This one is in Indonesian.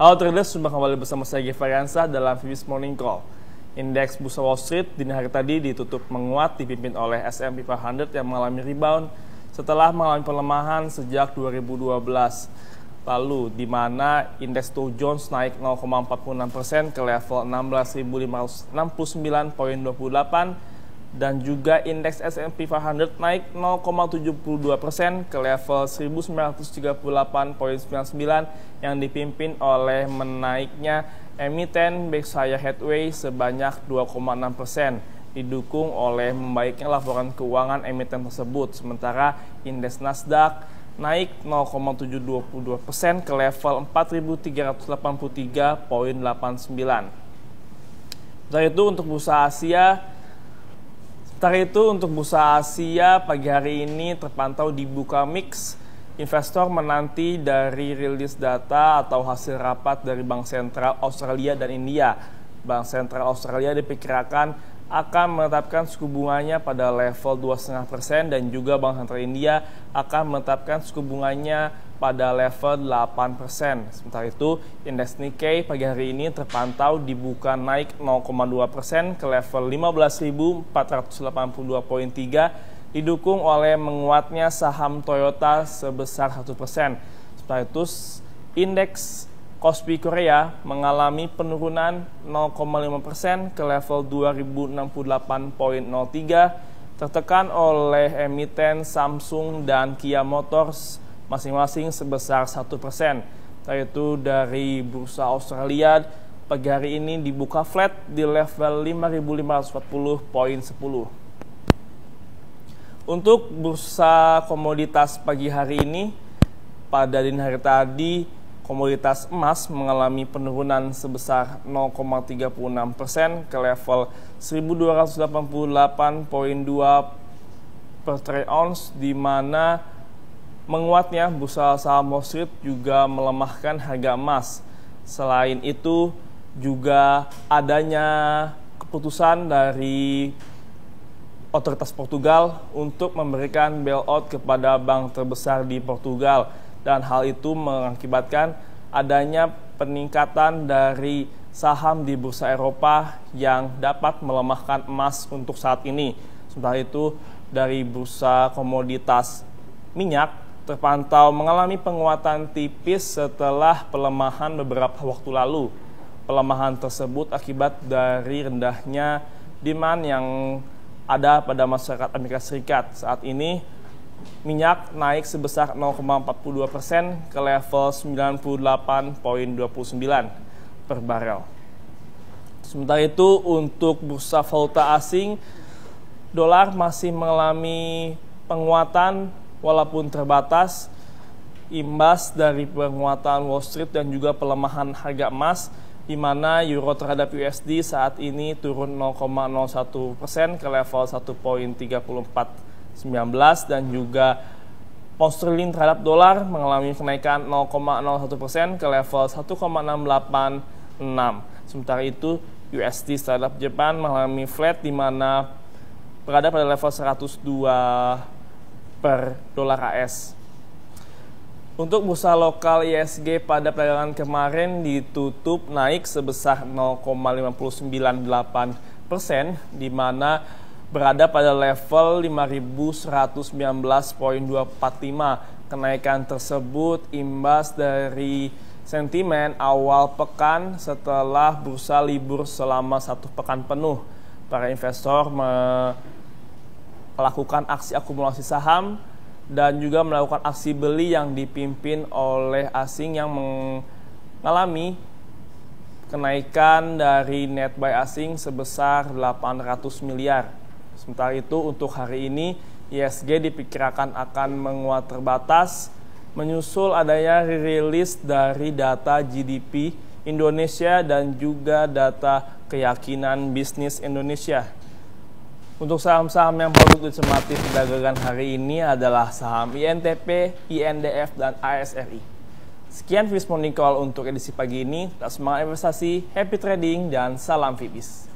Halo traders, jumpa kembali bersama saya Givayansa dalam Fibis Morning Call. Indeks Bursa Wall Street dini hari tadi ditutup menguat dipimpin oleh S&P 500 yang mengalami rebound setelah mengalami pelemahan sejak 2012. Lalu di mana indeks Dow Jones naik 0,46% ke level 16.569.28 dan juga indeks S&P 500 naik 0,72 persen ke level 1938.99 yang dipimpin oleh menaiknya emiten Berkshire Hathaway sebanyak 2,6 persen didukung oleh membaiknya laporan keuangan emiten tersebut. Sementara indeks Nasdaq naik 0,722 persen ke level 4.383.89. Dari itu untuk bursa Asia Sementara itu untuk bursa Asia pagi hari ini terpantau dibuka mix. Investor menanti dari rilis data atau hasil rapat dari Bank Sentral Australia dan India. Bank Sentral Australia diperkirakan akan menetapkan suku bunganya pada level 2,5% dan juga Bank Sentral India akan menetapkan suku bunganya pada level 8%. Sementara itu, indeks Nikkei pagi hari ini terpantau dibuka naik 0,2% ke level 15.482 poin 3, didukung oleh menguatnya saham Toyota sebesar 1%. Sementara itu, indeks Kospi Korea mengalami penurunan 0,5% ke level 2068.03 tertekan oleh emiten Samsung dan Kia Motors masing-masing sebesar 1%. Yaitu dari Bursa Australia pagi hari ini dibuka flat di level 5540.10. Untuk bursa komoditas pagi hari ini, pada dini hari tadi, komoditas emas mengalami penurunan sebesar 0,36 persen ke level 1288.2 per troy ounce, di mana Menguatnya bursa saham Wall Street juga melemahkan harga emas. Selain itu juga adanya keputusan dari otoritas Portugal untuk memberikan bailout kepada bank terbesar di Portugal dan hal itu mengakibatkan adanya peningkatan dari saham di bursa Eropa yang dapat melemahkan emas untuk saat ini. Sementara itu dari bursa komoditas minyak terpantau mengalami penguatan tipis setelah pelemahan beberapa waktu lalu. Pelemahan tersebut akibat dari rendahnya demand yang ada pada masyarakat Amerika Serikat. Saat ini minyak naik sebesar 0,42 persen ke level 98.29 per barel. Sementara itu untuk bursa valuta asing, dolar masih mengalami penguatan walaupun terbatas imbas dari penguatan Wall Street dan juga pelemahan harga emas di mana euro terhadap USD saat ini turun 0,01 persen ke level 1.3419 dan juga pound sterling terhadap dolar mengalami kenaikan 0,01 persen ke level 1,686. Sementara itu USD terhadap Jepang mengalami flat di mana berada pada level 102 per dolar AS. Untuk bursa lokal ISG pada perdagangan kemarin ditutup naik sebesar 0,598 persen, di mana berada pada level 5.119.245. Kenaikan tersebut imbas dari sentimen awal pekan setelah bursa libur selama satu pekan penuh. Para investor melakukan aksi akumulasi saham dan juga melakukan aksi beli yang dipimpin oleh asing yang mengalami kenaikan dari net buy asing sebesar 800 miliar. Sementara itu untuk hari ini ISG diperkirakan akan menguat terbatas menyusul adanya rilis dari data GDP Indonesia dan juga data keyakinan bisnis Indonesia. Untuk saham-saham yang perlu sematif perdagangan hari ini adalah saham INTP, INDF, dan ASRI. Sekian Morning Call untuk edisi pagi ini. Tak semangat investasi, happy trading, dan salam Fibis.